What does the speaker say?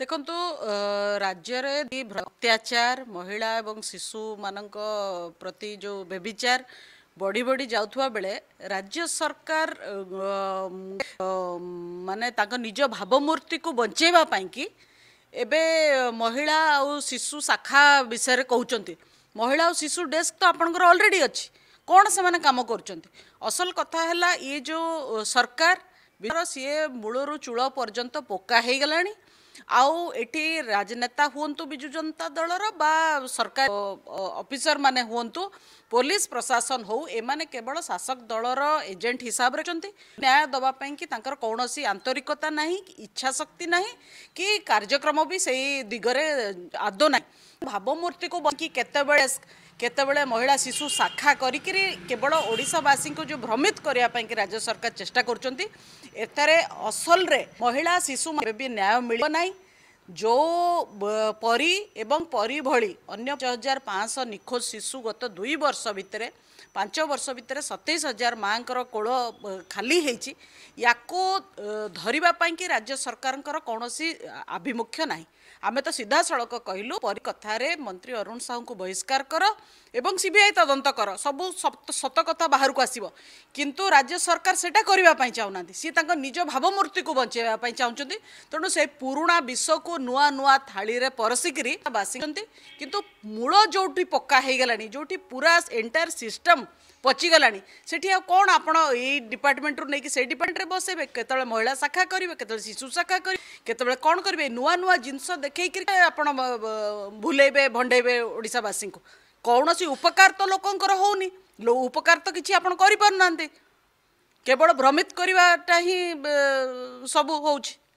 ଦେଖନ୍ତୁ ରାଜ୍ୟରେ ଅତ୍ୟାଚାର ମହିଳା ଏବଂ ଶିଶୁମାନଙ୍କ ପ୍ରତି ଯେଉଁ ବ୍ୟବିଚାର ବଢ଼ି ବଢ଼ି ଯାଉଥିବା ବେଳେ ରାଜ୍ୟ ସରକାର ମାନେ ତାଙ୍କ ନିଜ ଭାବମୂର୍ତ୍ତିକୁ ବଞ୍ଚେଇବା ପାଇଁକି ଏବେ ମହିଳା ଆଉ ଶିଶୁ ଶାଖା ବିଷୟରେ କହୁଛନ୍ତି ମହିଳା ଆଉ ଶିଶୁ ଡେସ୍କ ତ ଆପଣଙ୍କର ଅଲରେଡ଼ି ଅଛି କ'ଣ ସେମାନେ କାମ କରୁଛନ୍ତି ଅସଲ କଥା ହେଲା ଇଏ ଯେଉଁ ସରକାର ସିଏ ମୂଳରୁ ଚୂଳ ପର୍ଯ୍ୟନ୍ତ ପୋକା ହେଇଗଲାଣି ଆଉ ଏଠି ରାଜନେତା ହୁଅନ୍ତୁ ବିଜୁ ଜନତା ଦଳର ବା ସରକାର ଅଫିସରମାନେ ହୁଅନ୍ତୁ ପୋଲିସ ପ୍ରଶାସନ ହେଉ ଏମାନେ କେବଳ ଶାସକ ଦଳର ଏଜେଣ୍ଟ ହିସାବରେ ଅଛନ୍ତି ନ୍ୟାୟ ଦେବା ପାଇଁ କି ତାଙ୍କର କୌଣସି ଆନ୍ତରିକତା ନାହିଁ ଇଚ୍ଛାଶକ୍ତି ନାହିଁ କି କାର୍ଯ୍ୟକ୍ରମ ବି ସେଇ ଦିଗରେ ଆଦୌ ନାହିଁ ଭାବମୂର୍ତ୍ତିକୁ ବସିକି କେତେବେଳେ କେତେବେଳେ ମହିଳା ଶିଶୁ ଶାଖା କରିକିରି କେବଳ ଓଡ଼ିଶାବାସୀଙ୍କୁ ଯେଉଁ ଭ୍ରମିତ କରିବା ପାଇଁକି ରାଜ୍ୟ ସରକାର ଚେଷ୍ଟା କରୁଛନ୍ତି ଏଠାରେ ଅସଲରେ ମହିଳା ଶିଶୁ କେବେ ବି ନ୍ୟାୟ ମିଳିବ ନାହିଁ ଯେଉଁ ପରି ଏବଂ ପରି ଭଳି ଅନ୍ୟ ପାଞ୍ଚ ହଜାର ପାଞ୍ଚଶହ ନିଖୋଜ ଶିଶୁ ଗତ ଦୁଇ ବର୍ଷ ଭିତରେ ପାଞ୍ଚ ବର୍ଷ ଭିତରେ ସତେଇଶ ହଜାର ମାଆଙ୍କର କୋଳ ଖାଲି ହେଇଛି ୟାକୁ ଧରିବା ପାଇଁକି ରାଜ୍ୟ ସରକାରଙ୍କର କୌଣସି ଆଭିମୁଖ୍ୟ ନାହିଁ ଆମେ ତ ସିଧାସଳଖ କହିଲୁ ପରି କଥାରେ ମନ୍ତ୍ରୀ ଅରୁଣ ସାହୁଙ୍କୁ ବହିଷ୍କାର କର ଏବଂ ସି ବି ଆଇ ତଦନ୍ତ କର ସବୁ ସତ କଥା ବାହାରକୁ ଆସିବ କିନ୍ତୁ ରାଜ୍ୟ ସରକାର ସେଇଟା କରିବା ପାଇଁ ଚାହୁଁନାହାନ୍ତି ସିଏ ତାଙ୍କ ନିଜ ଭାବମୂର୍ତ୍ତିକୁ ବଞ୍ଚାଇବା ପାଇଁ ଚାହୁଁଛନ୍ତି ତେଣୁ ସେ ପୁରୁଣା ବିଷକୁ ନୂଆ ନୂଆ ଥାଳିରେ ପରସିକିରି ବାସିଛନ୍ତି କିନ୍ତୁ ମୂଳ ଯେଉଁଠି ପକ୍କା ହେଇଗଲାଣି ଯେଉଁଠି ପୁରା ଏଣ୍ଟାୟାର ସିଷ୍ଟମ୍ ପଚିଗଲାଣି ସେଠି ଆଉ କ'ଣ ଆପଣ ଏଇ ଡିପାର୍ଟମେଣ୍ଟରୁ ନେଇକି ସେଇ ଡିପାର୍ଟମେଣ୍ଟରେ ବସେଇବେ କେତେବେଳେ ମହିଳା ଶାଖା କରିବେ କେତେବେଳେ ଶିଶୁ ଶାଖା କରିବେ କେତେବେଳେ କ'ଣ କରିବେ ନୂଆ ନୂଆ ଜିନିଷ ଦେଖେଇକିରି ଆପଣ ଭୁଲେଇବେ ଭଣ୍ଡେଇବେ ଓଡ଼ିଶାବାସୀଙ୍କୁ କୌଣସି ଉପକାର ତ ଲୋକଙ୍କର ହେଉନି ଉପକାର ତ କିଛି ଆପଣ କରିପାରୁନାହାନ୍ତି କେବଳ ଭ୍ରମିତ କରିବାଟା ହିଁ ସବୁ ହେଉଛି